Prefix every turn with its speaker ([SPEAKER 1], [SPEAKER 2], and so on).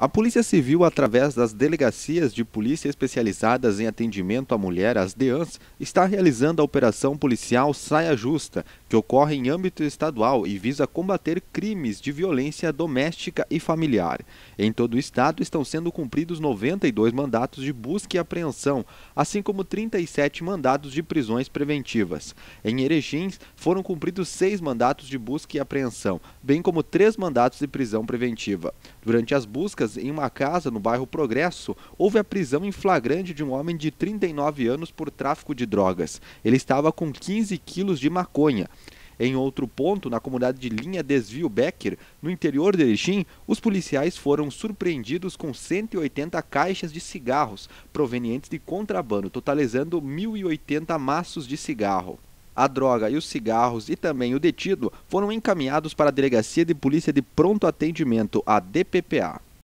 [SPEAKER 1] A Polícia Civil, através das Delegacias de Polícia Especializadas em Atendimento à Mulher, as DEANs, está realizando a Operação Policial Saia Justa, que ocorre em âmbito estadual e visa combater crimes de violência doméstica e familiar. Em todo o estado estão sendo cumpridos 92 mandatos de busca e apreensão, assim como 37 mandados de prisões preventivas. Em Erechim, foram cumpridos seis mandatos de busca e apreensão, bem como três mandatos de prisão preventiva. Durante as buscas em uma casa no bairro Progresso, houve a prisão em flagrante de um homem de 39 anos por tráfico de drogas. Ele estava com 15 quilos de maconha. Em outro ponto, na comunidade de Linha Desvio Becker, no interior de Erechim, os policiais foram surpreendidos com 180 caixas de cigarros provenientes de contrabando, totalizando 1.080 maços de cigarro. A droga e os cigarros e também o detido foram encaminhados para a Delegacia de Polícia de Pronto Atendimento, a DPPA.